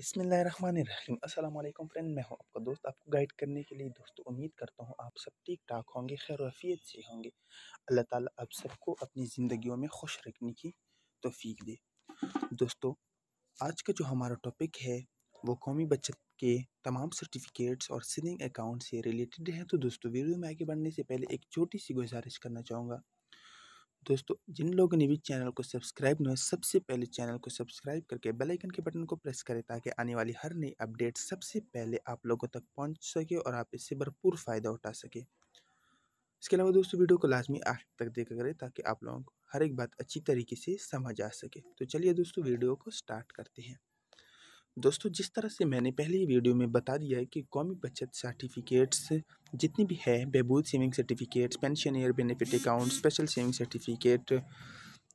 अस्सलाम वालेकुम फ्रेंड मैं हूं आपका दोस्त आपको गाइड करने के लिए दोस्तों उम्मीद करता हूं आप सब ठीक ठाक होंगे खैर वफीयत से होंगे अल्लाह ताला आप सबको अपनी ज़िंदगियों में खुश रखने की तोफ़ी दे दोस्तों आज का जो हमारा टॉपिक है वो कौमी बचत के तमाम सर्टिफिकेट्स और सेविंग अकाउंट से रिलेटेड हैं तो दोस्तों वीडियो में आगे बढ़ने से पहले एक छोटी सी गुजारिश करना चाहूँगा दोस्तों जिन लोगों ने भी चैनल को सब्सक्राइब नहीं सबसे पहले चैनल को सब्सक्राइब करके बेल आइकन के बटन को प्रेस करें ताकि आने वाली हर नई अपडेट सबसे पहले आप लोगों तक पहुंच सके और आप इससे भरपूर फ़ायदा उठा सके इसके अलावा दोस्तों वीडियो को लाजमी आखिर तक देखा करें ताकि आप लोगों को हर एक बात अच्छी तरीके से समझ आ सके तो चलिए दोस्तों वीडियो को स्टार्ट करते हैं दोस्तों जिस तरह से मैंने पहले वीडियो में बता दिया है कि कौमी बचत सर्टिफिकेट्स जितनी भी है Behbood saving certificates pensioner benefit account special saving certificate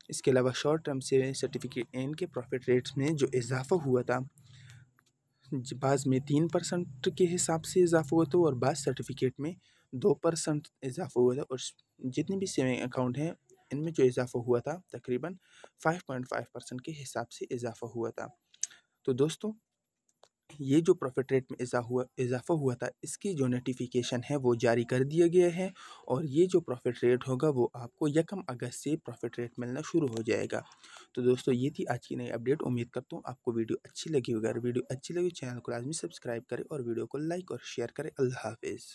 इसके अलावा शॉर्ट टर्म से सर्टिफिकेट इनके प्रॉफिट रेट्स में जो इजाफा हुआ था बाज़ में तीन परसेंट के हिसाब से इजाफा हुआ था और बाज़ सर्टिफिकेट में दो परसेंट इजाफा हुआ था और जितने भी सेविंग अकाउंट हैं इनमें जो इजाफा हुआ था तकरीबन फाइव पॉइंट फाइव परसेंट के हिसाब से इजाफा हुआ था तो दोस्तों ये जो प्रॉफिट रेट में इजा हुआ इजाफा हुआ था इसकी जो नोटिफिकेशन है वो जारी कर दिया गया है और ये जो प्रॉफिट रेट होगा वो आपको यकम अगस्त से प्रॉफिट रेट मिलना शुरू हो जाएगा तो दोस्तों ये थी आज की नई अपडेट उम्मीद करता हूँ आपको वीडियो अच्छी लगी होगी अगर वीडियो अच्छी लगी चैनल को लाजमी सब्सक्राइब करें और वीडियो को लाइक और शेयर करें अल्लाह हाफिज़